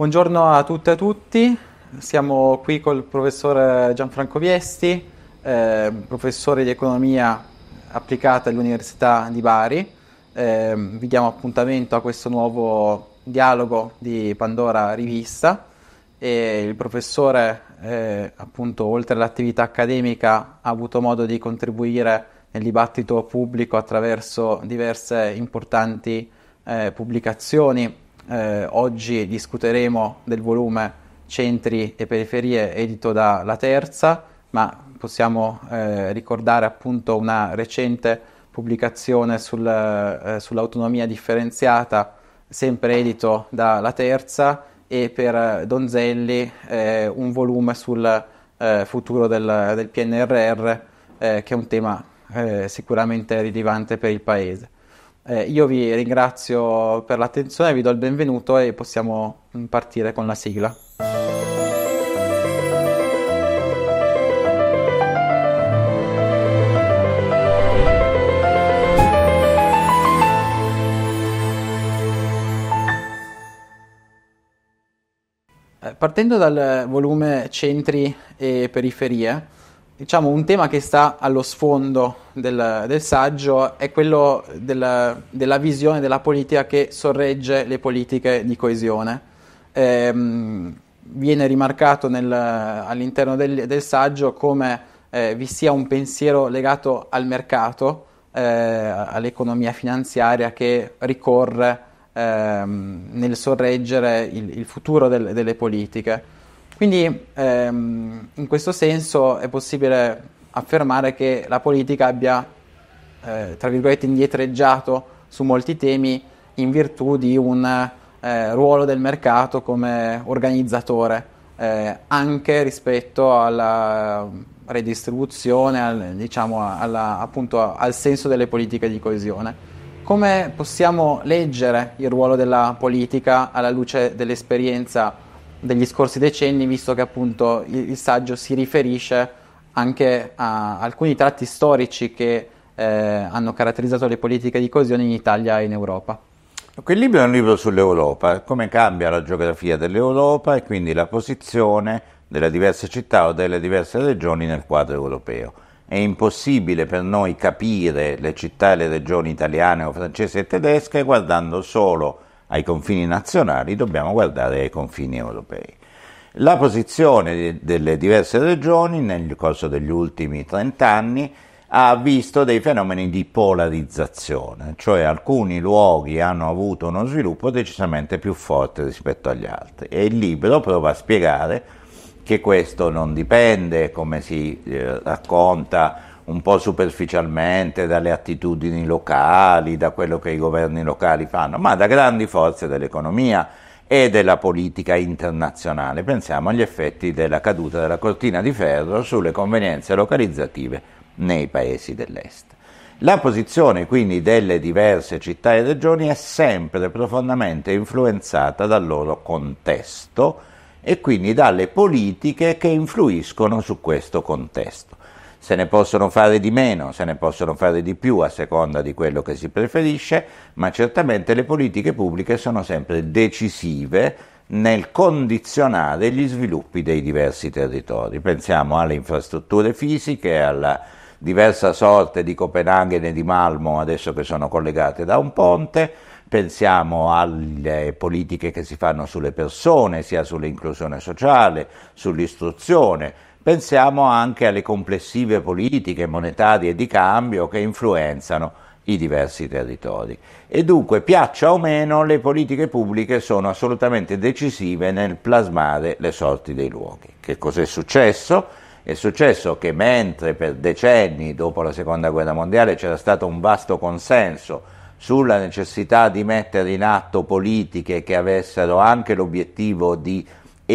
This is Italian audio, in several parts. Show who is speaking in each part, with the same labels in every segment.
Speaker 1: Buongiorno a tutte e a tutti, siamo qui col professor Gianfranco Viesti, eh, professore di economia applicata all'Università di Bari. Eh, vi diamo appuntamento a questo nuovo dialogo di Pandora Rivista. E il professore, eh, appunto, oltre all'attività accademica, ha avuto modo di contribuire nel dibattito pubblico attraverso diverse importanti eh, pubblicazioni eh, oggi discuteremo del volume Centri e periferie edito da La Terza, ma possiamo eh, ricordare appunto una recente pubblicazione sul, eh, sull'autonomia differenziata, sempre edito da La Terza, e per Donzelli eh, un volume sul eh, futuro del, del PNRR, eh, che è un tema sicuramente rilevante per il Paese. Eh, io vi ringrazio per l'attenzione, vi do il benvenuto e possiamo partire con la sigla. Eh, partendo dal volume centri e periferie, diciamo, un tema che sta allo sfondo del, del saggio è quello del, della visione della politica che sorregge le politiche di coesione. Ehm, viene rimarcato nel, all'interno del, del, saggio come eh, vi sia un pensiero legato al mercato, eh, all'economia finanziaria che ricorre ehm, nel sorreggere il, il futuro del, delle politiche. Quindi ehm, in questo senso è possibile affermare che la politica abbia, eh, tra virgolette, indietreggiato su molti temi in virtù di un eh, ruolo del mercato come organizzatore, eh, anche rispetto alla redistribuzione, al, diciamo, alla, appunto, al senso delle politiche di coesione. Come possiamo leggere il ruolo della politica alla luce dell'esperienza? degli scorsi decenni, visto che appunto il, il saggio si riferisce anche a alcuni tratti storici che eh, hanno caratterizzato le politiche di coesione in Italia e in Europa.
Speaker 2: Quel libro è un libro sull'Europa, come cambia la geografia dell'Europa e quindi la posizione delle diverse città o delle diverse regioni nel quadro europeo. È impossibile per noi capire le città e le regioni italiane o francesi e tedesche guardando solo ai confini nazionali, dobbiamo guardare ai confini europei. La posizione delle diverse regioni nel corso degli ultimi 30 anni ha visto dei fenomeni di polarizzazione, cioè alcuni luoghi hanno avuto uno sviluppo decisamente più forte rispetto agli altri e il libro prova a spiegare che questo non dipende, come si eh, racconta, un po' superficialmente dalle attitudini locali, da quello che i governi locali fanno, ma da grandi forze dell'economia e della politica internazionale. Pensiamo agli effetti della caduta della cortina di ferro sulle convenienze localizzative nei paesi dell'Est. La posizione quindi delle diverse città e regioni è sempre profondamente influenzata dal loro contesto e quindi dalle politiche che influiscono su questo contesto se ne possono fare di meno, se ne possono fare di più a seconda di quello che si preferisce, ma certamente le politiche pubbliche sono sempre decisive nel condizionare gli sviluppi dei diversi territori. Pensiamo alle infrastrutture fisiche, alla diversa sorte di Copenaghen e di Malmo adesso che sono collegate da un ponte, pensiamo alle politiche che si fanno sulle persone, sia sull'inclusione sociale, sull'istruzione, Pensiamo anche alle complessive politiche monetarie di cambio che influenzano i diversi territori. E dunque, piaccia o meno, le politiche pubbliche sono assolutamente decisive nel plasmare le sorti dei luoghi. Che cos'è successo? È successo che mentre per decenni dopo la Seconda Guerra Mondiale c'era stato un vasto consenso sulla necessità di mettere in atto politiche che avessero anche l'obiettivo di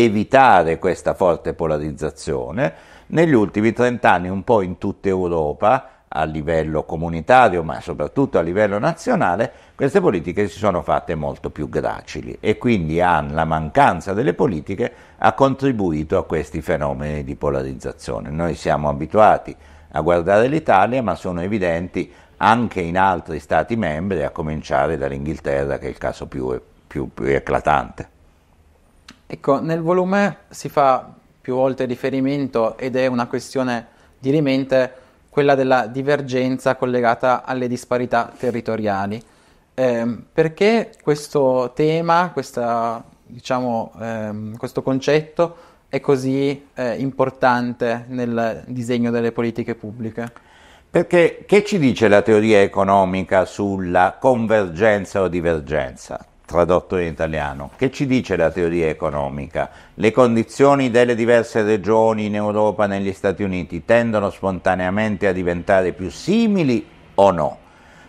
Speaker 2: evitare questa forte polarizzazione. Negli ultimi trent'anni un po' in tutta Europa, a livello comunitario ma soprattutto a livello nazionale, queste politiche si sono fatte molto più gracili e quindi la mancanza delle politiche ha contribuito a questi fenomeni di polarizzazione. Noi siamo abituati a guardare l'Italia ma sono evidenti anche in altri Stati membri, a cominciare dall'Inghilterra che è il caso più, più, più eclatante.
Speaker 1: Ecco, nel volume si fa
Speaker 2: più volte riferimento ed è una
Speaker 1: questione dirimente quella della divergenza collegata alle disparità territoriali. Eh, perché questo tema, questa, diciamo, ehm, questo concetto è così eh, importante nel disegno delle politiche pubbliche?
Speaker 2: Perché che ci dice la teoria economica sulla convergenza o divergenza? tradotto in italiano. Che ci dice la teoria economica? Le condizioni delle diverse regioni in Europa e negli Stati Uniti tendono spontaneamente a diventare più simili o no?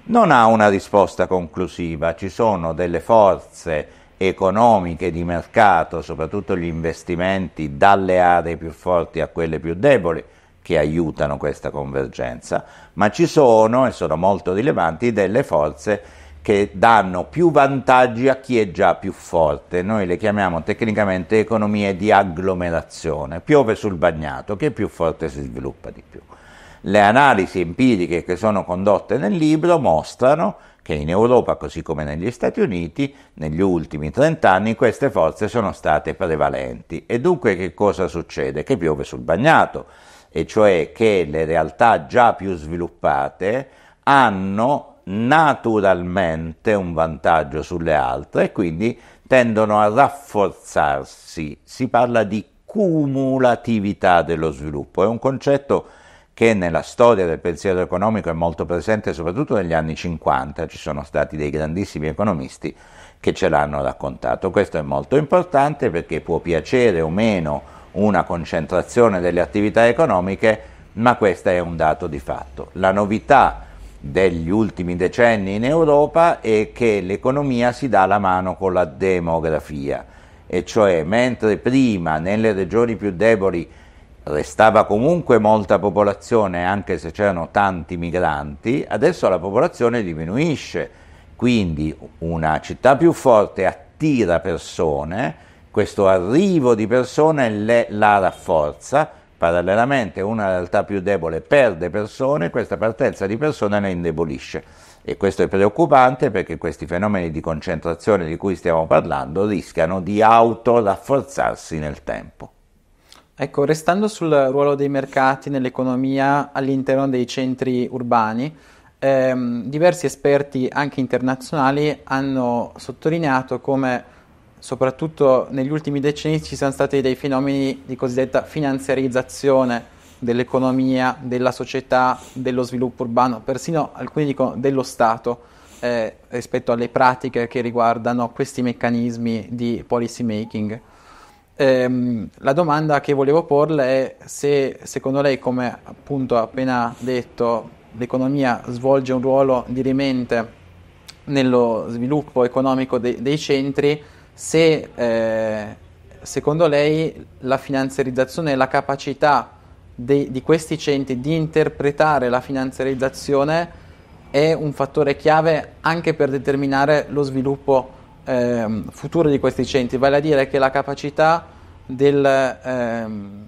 Speaker 2: Non ha una risposta conclusiva, ci sono delle forze economiche di mercato, soprattutto gli investimenti dalle aree più forti a quelle più deboli, che aiutano questa convergenza, ma ci sono, e sono molto rilevanti, delle forze economiche che danno più vantaggi a chi è già più forte. Noi le chiamiamo tecnicamente economie di agglomerazione. Piove sul bagnato, chi è più forte si sviluppa di più. Le analisi empiriche che sono condotte nel libro mostrano che in Europa, così come negli Stati Uniti, negli ultimi 30 anni queste forze sono state prevalenti. E dunque che cosa succede? Che piove sul bagnato, e cioè che le realtà già più sviluppate hanno naturalmente un vantaggio sulle altre e quindi tendono a rafforzarsi. Si parla di cumulatività dello sviluppo, è un concetto che nella storia del pensiero economico è molto presente, soprattutto negli anni 50, ci sono stati dei grandissimi economisti che ce l'hanno raccontato. Questo è molto importante perché può piacere o meno una concentrazione delle attività economiche, ma questo è un dato di fatto. La novità è degli ultimi decenni in Europa è che l'economia si dà la mano con la demografia, e cioè mentre prima nelle regioni più deboli restava comunque molta popolazione anche se c'erano tanti migranti, adesso la popolazione diminuisce, quindi una città più forte attira persone, questo arrivo di persone le, la rafforza, Parallelamente una realtà più debole perde persone, questa partenza di persone ne indebolisce e questo è preoccupante perché questi fenomeni di concentrazione di cui stiamo parlando rischiano di autorafforzarsi nel tempo.
Speaker 1: Ecco, restando sul ruolo dei mercati nell'economia all'interno dei centri urbani, ehm, diversi esperti anche internazionali hanno sottolineato come soprattutto negli ultimi decenni ci sono stati dei fenomeni di cosiddetta finanziarizzazione dell'economia, della società, dello sviluppo urbano, persino alcuni dicono dello Stato. Eh, rispetto alle pratiche che riguardano questi meccanismi di policy making. Ehm, la domanda che volevo porle è se secondo lei, come appunto appena detto, l'economia svolge un ruolo dirimente nello sviluppo economico de- dei centri, se eh, secondo lei la finanziarizzazione e la capacità de- di questi centri di interpretare la finanziarizzazione è un fattore chiave anche per determinare lo sviluppo eh, futuro di questi centri, vale a dire che la capacità del, eh,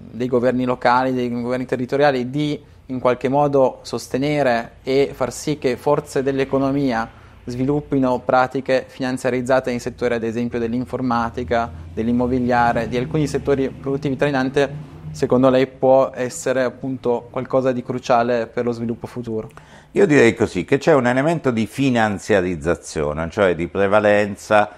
Speaker 1: dei governi locali, dei governi territoriali di in qualche modo sostenere e far sì che forze dell'economia sviluppino pratiche finanziarizzate in settori ad esempio dell'informatica, dell'immobiliare, di alcuni settori produttivi trainante, secondo lei può essere appunto qualcosa di cruciale per lo sviluppo futuro?
Speaker 2: Io direi così, che c'è un elemento di finanziarizzazione, cioè di prevalenza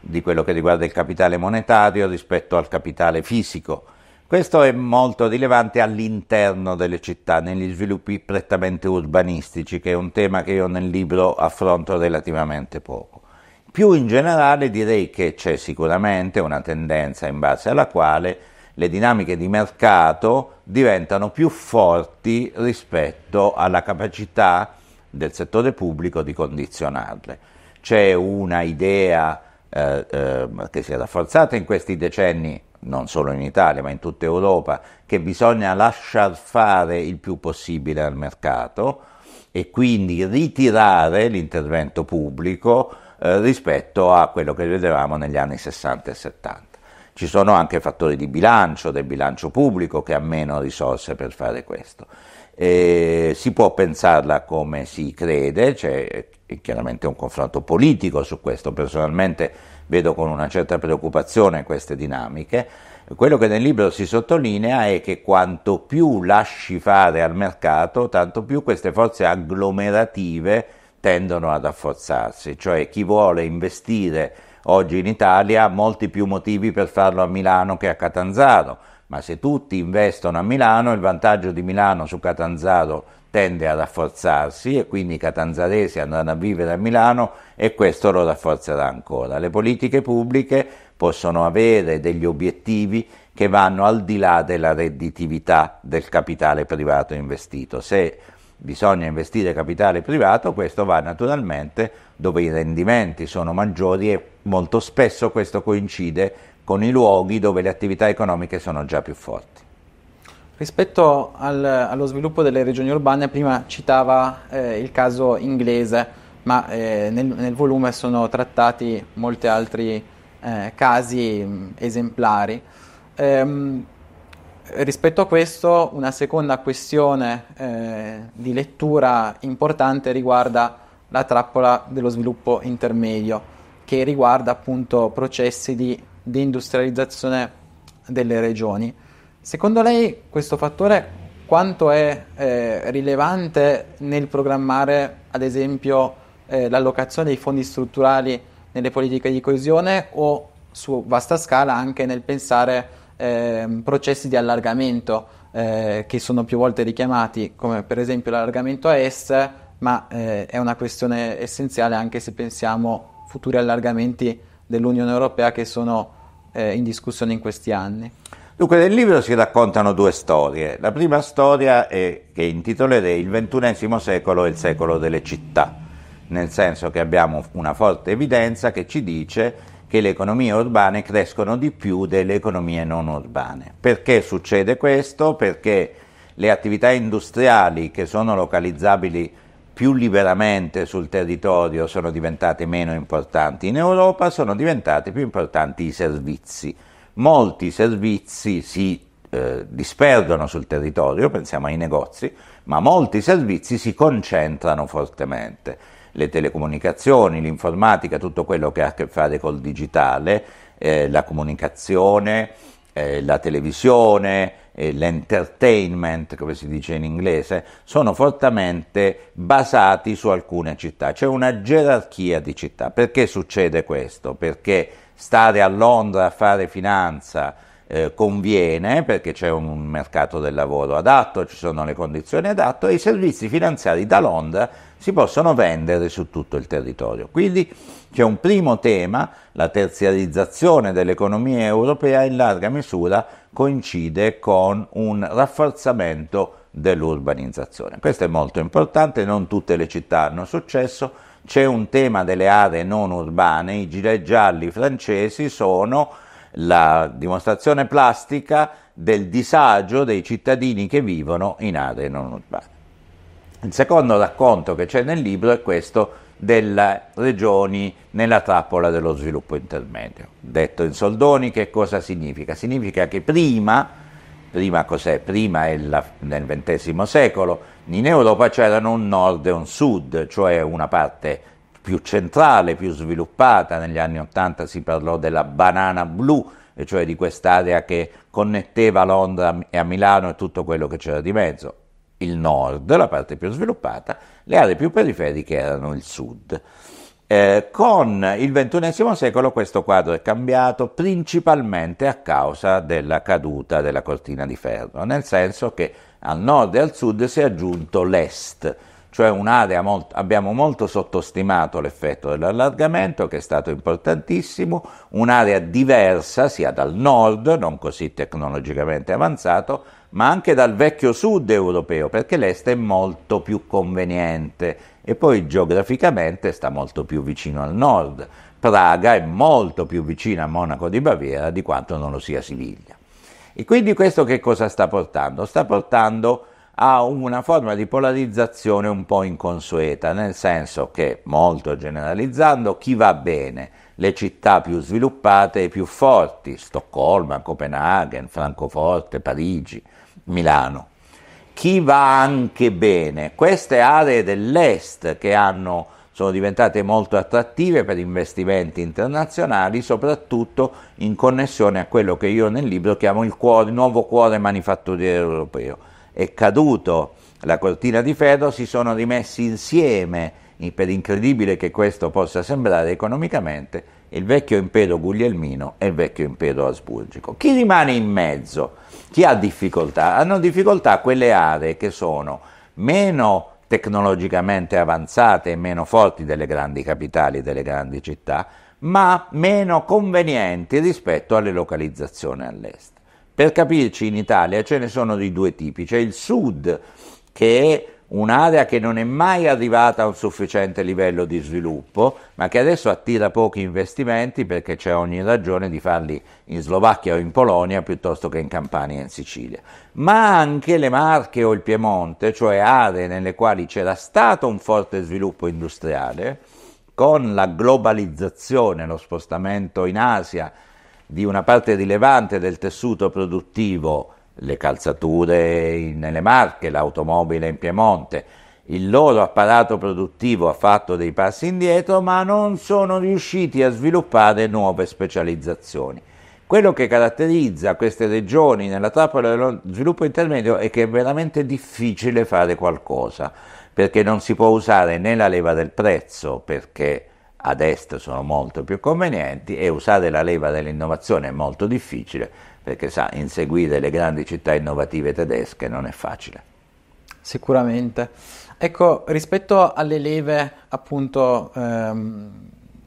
Speaker 2: di quello che riguarda il capitale monetario rispetto al capitale fisico questo è molto rilevante all'interno delle città, negli sviluppi prettamente urbanistici, che è un tema che io nel libro affronto relativamente poco. Più in generale direi che c'è sicuramente una tendenza in base alla quale le dinamiche di mercato diventano più forti rispetto alla capacità del settore pubblico di condizionarle. C'è una idea eh, eh, che si è rafforzata in questi decenni non solo in Italia ma in tutta Europa, che bisogna lasciar fare il più possibile al mercato e quindi ritirare l'intervento pubblico eh, rispetto a quello che vedevamo negli anni 60 e 70. Ci sono anche fattori di bilancio, del bilancio pubblico che ha meno risorse per fare questo. E si può pensarla come si crede, c'è eh, chiaramente un confronto politico su questo, personalmente vedo con una certa preoccupazione queste dinamiche. Quello che nel libro si sottolinea è che quanto più lasci fare al mercato, tanto più queste forze agglomerative tendono ad afforzarsi, cioè chi vuole investire oggi in Italia ha molti più motivi per farlo a Milano che a Catanzaro, ma se tutti investono a Milano il vantaggio di Milano su Catanzaro tende a rafforzarsi e quindi i catanzaresi andranno a vivere a Milano e questo lo rafforzerà ancora. Le politiche pubbliche possono avere degli obiettivi che vanno al di là della redditività del capitale privato investito. Se bisogna investire capitale privato, questo va naturalmente dove i rendimenti sono maggiori e molto spesso questo coincide con i luoghi dove le attività economiche sono già più forti.
Speaker 1: Rispetto al, allo sviluppo delle regioni urbane, prima citava eh, il caso inglese, ma eh, nel, nel, volume sono trattati molti altri eh, casi mh, mm, esemplari. Ehm, rispetto a questo, una seconda questione eh, di lettura importante riguarda la trappola dello sviluppo intermedio, che riguarda appunto processi di deindustrializzazione delle regioni. Secondo lei questo fattore quanto è eh, rilevante nel programmare, ad esempio, eh, l'allocazione dei fondi strutturali nelle politiche di coesione o su vasta scala anche nel pensare eh, processi di allargamento eh, che sono più volte richiamati, come per esempio l'allargamento a est, ma eh, è una questione essenziale anche se pensiamo futuri allargamenti dell'Unione Europea che sono eh, in discussione in questi anni.
Speaker 2: Dunque, nel libro si raccontano due storie. La prima storia è, che intitolerei Il XXI secolo e il secolo delle città, nel senso che abbiamo una forte evidenza che ci dice che le economie urbane crescono di più delle economie non urbane. Perché succede questo? Perché le attività industriali che sono localizzabili più liberamente sul territorio sono diventate meno importanti in Europa, sono diventati più importanti i servizi molti servizi si eh, disperdono sul territorio, pensiamo ai negozi, ma molti servizi si concentrano fortemente. Le telecomunicazioni, l'informatica, tutto quello che ha a che fare col digitale, eh, la comunicazione, eh, la televisione, eh, l'entertainment, come si dice in inglese, sono fortemente basati su alcune città. C'è una gerarchia di città. Perché succede questo? Perché stare a Londra a fare finanza eh, conviene perché c'è un mercato del lavoro adatto, ci sono le condizioni adatte e i servizi finanziari da Londra si possono vendere su tutto il territorio. Quindi c'è un primo tema, la terziarizzazione dell'economia europea in larga misura coincide con un rafforzamento dell'urbanizzazione. Questo è molto importante, non tutte le città hanno successo, c'è un tema delle aree non urbane, i gilet gialli francesi sono la dimostrazione plastica del disagio dei cittadini che vivono in aree non urbane. Il secondo racconto che c'è nel libro è questo delle regioni nella trappola dello sviluppo intermedio. Detto in soldoni che cosa significa? Significa che prima, prima cos'è? Prima è la, nel XX secolo, in Europa c'erano un nord e un sud, cioè una parte più centrale, più sviluppata. Negli anni Ottanta si parlò della banana blu, cioè di quest'area che connetteva Londra e a Milano e tutto quello che c'era di mezzo. Il nord, la parte più sviluppata, le aree più periferiche erano il sud. Eh, con il XXI secolo questo quadro è cambiato principalmente a causa della caduta della cortina di ferro, nel senso che al nord e al sud si è aggiunto l'est, cioè un'area molt- abbiamo molto sottostimato l'effetto dell'allargamento che è stato importantissimo, un'area diversa sia dal nord, non così tecnologicamente avanzato, ma anche dal vecchio sud europeo, perché l'est è molto più conveniente e poi geograficamente sta molto più vicino al nord. Praga è molto più vicina a Monaco di Baviera di quanto non lo sia Siviglia. E quindi questo che cosa sta portando? Sta portando a una forma di polarizzazione un po' inconsueta, nel senso che, molto generalizzando, chi va bene? Le città più sviluppate e più forti, Stoccolma, Copenaghen, Francoforte, Parigi, Milano. Chi va anche bene? Queste aree dell'est che hanno sono diventate molto attrattive per investimenti internazionali, soprattutto in connessione a quello che io nel libro chiamo il, cuore, il nuovo cuore manifatturiero europeo. È caduto la cortina di ferro, si sono rimessi insieme, per incredibile che questo possa sembrare economicamente, il vecchio impero guglielmino e il vecchio impero asburgico. Chi rimane in mezzo? Chi ha difficoltà? Hanno difficoltà quelle aree che sono meno tecnologicamente avanzate e meno forti delle grandi capitali, e delle grandi città, ma meno convenienti rispetto alle localizzazioni all'est. Per capirci, in Italia ce ne sono di due tipi, c'è il sud che è un'area che non è mai arrivata a un sufficiente livello di sviluppo, ma che adesso attira pochi investimenti perché c'è ogni ragione di farli in Slovacchia o in Polonia piuttosto che in Campania e in Sicilia. Ma anche le Marche o il Piemonte, cioè aree nelle quali c'era stato un forte sviluppo industriale, con la globalizzazione, lo spostamento in Asia di una parte rilevante del tessuto produttivo, le calzature nelle Marche, l'automobile in Piemonte. Il loro apparato produttivo ha fatto dei passi indietro, ma non sono riusciti a sviluppare nuove specializzazioni. Quello che caratterizza queste regioni nella trappola dello sviluppo intermedio è che è veramente difficile fare qualcosa, perché non si può usare né la leva del prezzo, perché ad est sono molto più convenienti, e usare la leva dell'innovazione è molto difficile, perché sa, inseguire le grandi città innovative tedesche non è facile.
Speaker 1: Sicuramente. Ecco, rispetto alle leve appunto ehm,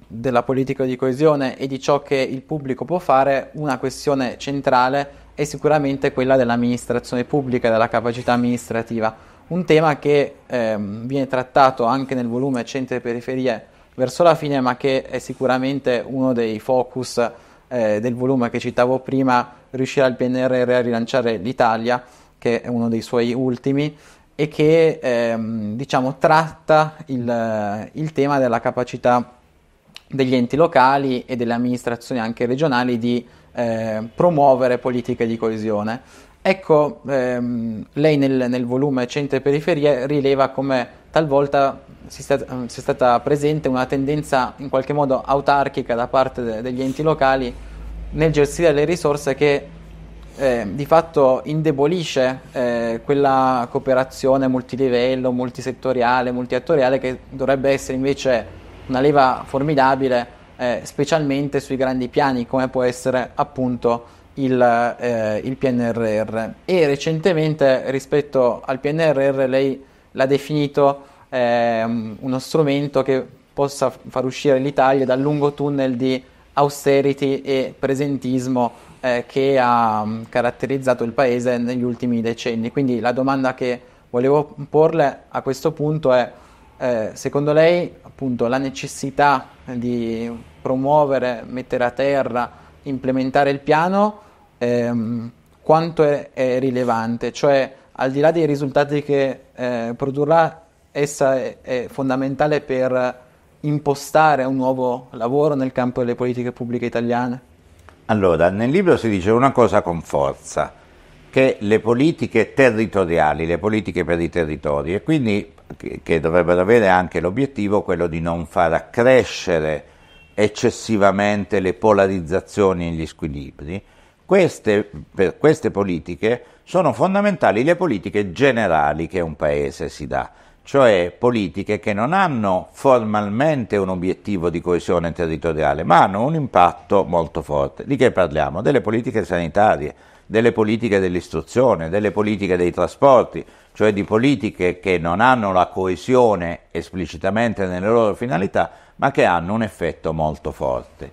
Speaker 1: della politica di coesione e di ciò che il pubblico può fare, una questione centrale è sicuramente quella dell'amministrazione pubblica, della capacità amministrativa, un tema che ehm, viene trattato anche nel volume Centri e Periferie verso la fine, ma che è sicuramente uno dei focus eh, del volume che citavo prima riuscirà il PNRR a rilanciare l'Italia, che è uno dei suoi ultimi, e che ehm, diciamo, tratta il, eh, il tema della capacità degli enti locali e delle amministrazioni anche regionali di eh, promuovere politiche di coesione. Ecco, ehm, lei nel, nel, volume Centri e Periferie rileva come talvolta si eh, sia stata presente una tendenza in qualche modo autarchica da parte de- degli enti locali nel gestire le risorse che eh, di fatto indebolisce eh, quella cooperazione multilivello, multisettoriale, multiattoriale che dovrebbe essere invece una leva formidabile eh, specialmente sui grandi piani come può essere appunto il, eh, il PNRR e recentemente rispetto al PNRR lei l'ha definito ehm, uno strumento che possa far uscire l'Italia dal lungo tunnel di austerity e presentismo eh, che ha mm, caratterizzato il paese negli ultimi decenni. Quindi la domanda che volevo porle a questo punto è, eh, secondo lei appunto, la necessità di promuovere, mettere a terra, implementare il piano, ehm, quanto è, è, rilevante? Cioè al di là dei risultati che eh, produrrà, essa è, è fondamentale per
Speaker 2: impostare un nuovo
Speaker 1: lavoro nel campo delle politiche pubbliche italiane?
Speaker 2: Allora, nel libro si dice una cosa con forza, che le politiche territoriali, le politiche per i territori, e quindi che, che dovrebbero avere anche l'obiettivo quello di non far accrescere eccessivamente le polarizzazioni e gli squilibri, queste, per queste politiche sono fondamentali le politiche generali che un paese si dà cioè politiche che non hanno formalmente un obiettivo di coesione territoriale, ma hanno un impatto molto forte. Di che parliamo? Delle politiche sanitarie, delle politiche dell'istruzione, delle politiche dei trasporti, cioè di politiche che non hanno la coesione esplicitamente nelle loro finalità, ma che hanno un effetto molto forte.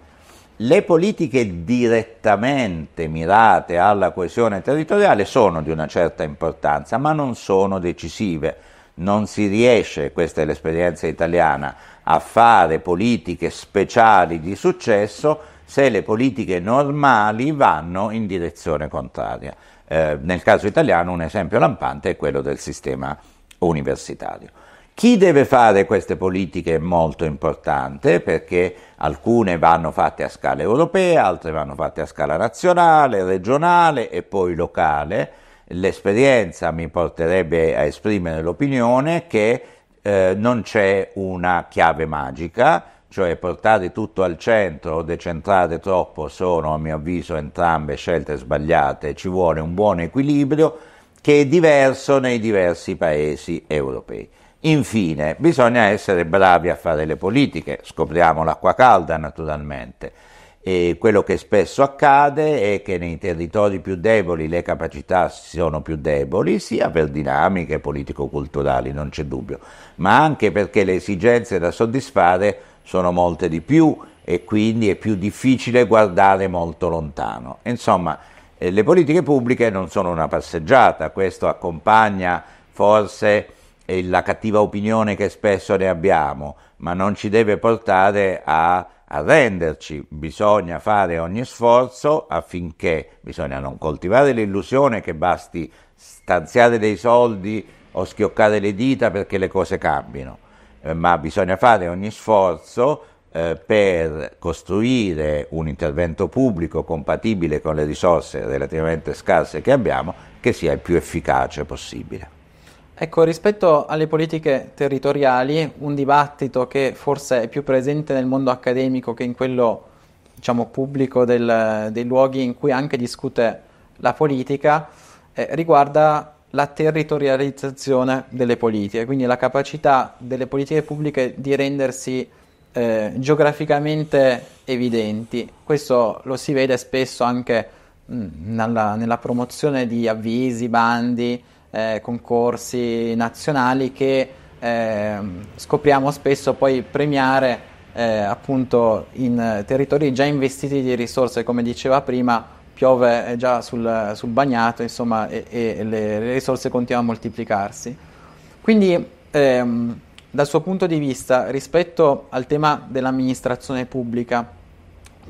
Speaker 2: Le politiche direttamente mirate alla coesione territoriale sono di una certa importanza, ma non sono decisive non si riesce, questa è l'esperienza italiana, a fare politiche speciali di successo se le politiche normali vanno in direzione contraria. Eh, nel caso italiano un esempio lampante è quello del sistema universitario. Chi deve fare queste politiche è molto importante perché alcune vanno fatte a scala europea, altre vanno fatte a scala nazionale, regionale e poi locale l'esperienza mi porterebbe a esprimere l'opinione che eh, non c'è una chiave magica, cioè portare tutto al centro o decentrare troppo sono a mio avviso entrambe scelte sbagliate, ci vuole un buon equilibrio che è diverso nei diversi paesi europei. Infine, bisogna essere bravi a fare le politiche, scopriamo l'acqua calda naturalmente e quello che spesso accade è che nei territori più deboli le capacità sono più deboli, sia per dinamiche politico-culturali, non c'è dubbio, ma anche perché le esigenze da soddisfare sono molte di più e quindi è più difficile guardare molto lontano. Insomma, eh, le politiche pubbliche non sono una passeggiata, questo accompagna forse eh, la cattiva opinione che spesso ne abbiamo, ma non ci deve portare a arrenderci, bisogna fare ogni sforzo affinché bisogna non coltivare l'illusione che basti stanziare dei soldi o schioccare le dita perché le cose cambino, eh, ma bisogna fare ogni sforzo eh, per costruire un intervento pubblico compatibile con le risorse relativamente scarse che abbiamo, che sia il più efficace possibile.
Speaker 1: Ecco, rispetto alle politiche territoriali, un dibattito che forse è più presente nel mondo accademico che in quello diciamo, pubblico del, dei luoghi in cui anche discute la politica, eh, riguarda la territorializzazione delle politiche, quindi la capacità delle politiche pubbliche di rendersi eh, geograficamente evidenti. Questo lo si vede spesso anche mh, mm, nella, nella promozione di avvisi, bandi eh, concorsi nazionali che eh, scopriamo spesso poi premiare eh, appunto in territori già investiti di risorse, come diceva prima, piove eh, già sul, sul bagnato, insomma, e, e le, le, risorse continuano a moltiplicarsi. Quindi ehm, dal suo punto di vista, rispetto al tema dell'amministrazione pubblica,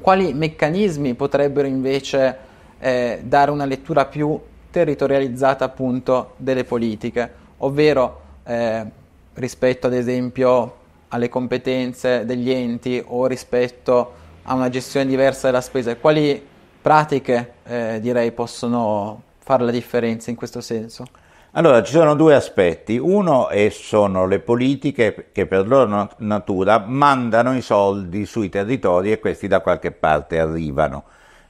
Speaker 1: quali meccanismi potrebbero invece eh, dare una lettura più territorializzata appunto delle politiche, ovvero eh, rispetto ad esempio alle competenze degli enti o rispetto a una gestione diversa della spesa, quali pratiche eh, direi possono fare la differenza in questo senso?
Speaker 2: Allora, ci sono due aspetti. Uno è, sono le politiche che per loro natura mandano i soldi sui territori e questi da qualche parte arrivano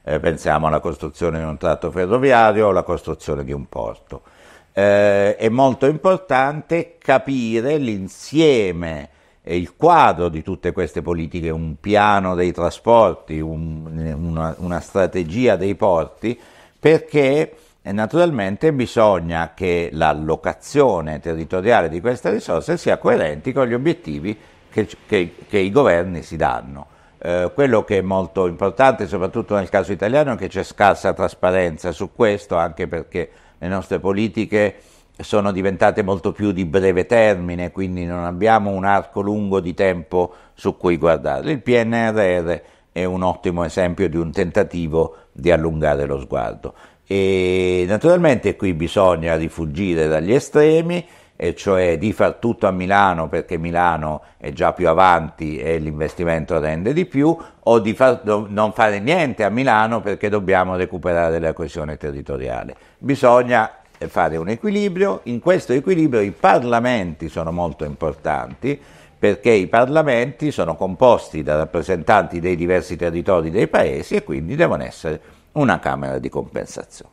Speaker 2: eh, pensiamo alla costruzione di un tratto ferroviario o alla costruzione di un porto. Eh, è molto importante capire l'insieme e il quadro di tutte queste politiche, un piano dei trasporti, un, una, una, strategia dei porti, perché eh, naturalmente bisogna che l'allocazione territoriale di queste risorse sia coerente con gli obiettivi che, che, che i governi si danno. Eh, quello che è molto importante, soprattutto nel caso italiano, è che c'è scarsa trasparenza su questo, anche perché le nostre politiche sono diventate molto più di breve termine, quindi non abbiamo un arco lungo di tempo su cui guardare. Il PNRR è un ottimo esempio di un tentativo di allungare lo sguardo. E naturalmente qui bisogna rifugire dagli estremi, e cioè di far tutto a Milano perché Milano è già più avanti e l'investimento rende di più, o di far, do, non fare niente a Milano perché dobbiamo recuperare la coesione territoriale. Bisogna eh, fare un equilibrio, in questo equilibrio i parlamenti sono molto importanti perché i parlamenti sono composti da rappresentanti dei diversi territori dei paesi e quindi devono essere una Camera di compensazione.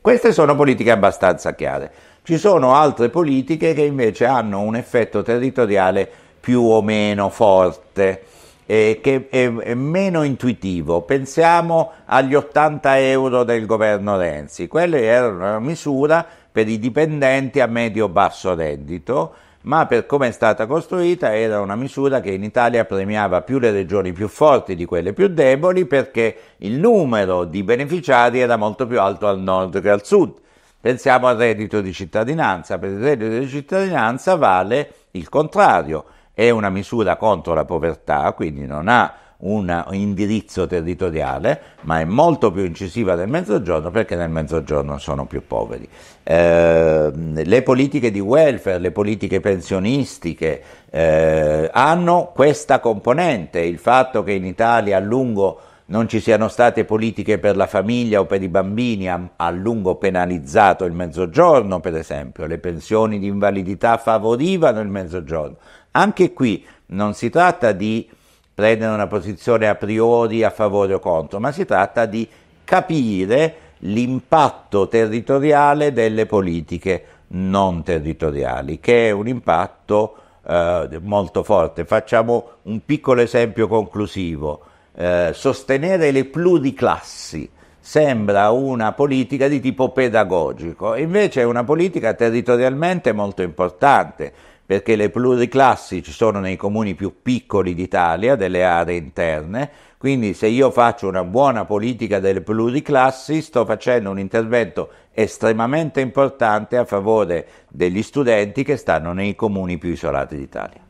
Speaker 2: Queste sono politiche abbastanza chiare. Ci sono altre politiche che invece hanno un effetto territoriale più o meno forte eh, che è, è, meno intuitivo. Pensiamo agli 80 euro del governo Renzi, quella era una misura per i dipendenti a medio-basso reddito, ma per come è stata costruita era una misura che in Italia premiava più le regioni più forti di quelle più deboli perché il numero di beneficiari era molto più alto al nord che al sud. Pensiamo al reddito di cittadinanza, per il reddito di cittadinanza vale il contrario, è una misura contro la povertà, quindi non ha un indirizzo territoriale, ma è molto più incisiva del mezzogiorno perché nel mezzogiorno sono più poveri. Eh, le politiche di welfare, le politiche pensionistiche eh, hanno questa componente, il fatto che in Italia a lungo non ci siano state politiche per la famiglia o per i bambini, ha a lungo penalizzato il mezzogiorno, per esempio, le pensioni di invalidità favorivano il mezzogiorno. Anche qui non si tratta di prendere una posizione a priori a favore o contro, ma si tratta di capire l'impatto territoriale delle politiche non territoriali, che è un impatto eh, molto forte. Facciamo un piccolo esempio conclusivo eh, sostenere le pluriclassi sembra una politica di tipo pedagogico, invece è una politica territorialmente molto importante perché le pluriclassi ci sono nei comuni più piccoli d'Italia, delle aree interne, quindi se io faccio una buona politica delle pluriclassi sto facendo un intervento estremamente importante a favore degli studenti che stanno nei comuni più isolati d'Italia.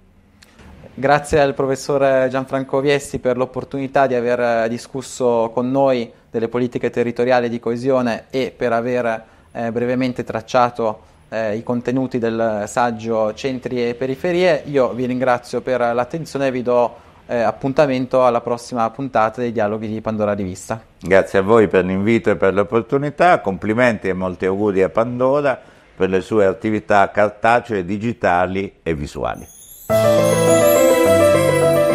Speaker 2: Grazie al
Speaker 1: professor Gianfranco Viesti per l'opportunità di aver eh, discusso con noi delle politiche territoriali di coesione e per aver eh, brevemente tracciato eh, i contenuti del saggio Centri e Periferie. Io vi ringrazio per l'attenzione e vi do eh,
Speaker 2: appuntamento alla prossima puntata dei dialoghi di Pandora Rivista. Grazie a voi per l'invito e per l'opportunità, complimenti e molti auguri a Pandora per le sue attività cartacee, digitali e visuali.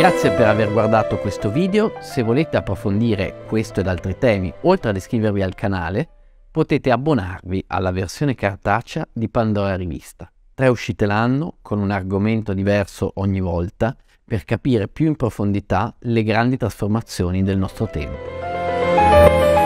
Speaker 2: Grazie per aver guardato questo video, se volete approfondire questo ed altri temi, oltre ad iscrivervi
Speaker 1: al canale, potete abbonarvi alla versione cartacea di Pandora Rivista. Tre uscite l'anno, con un argomento diverso ogni volta, per capire più in profondità le grandi trasformazioni del nostro tempo.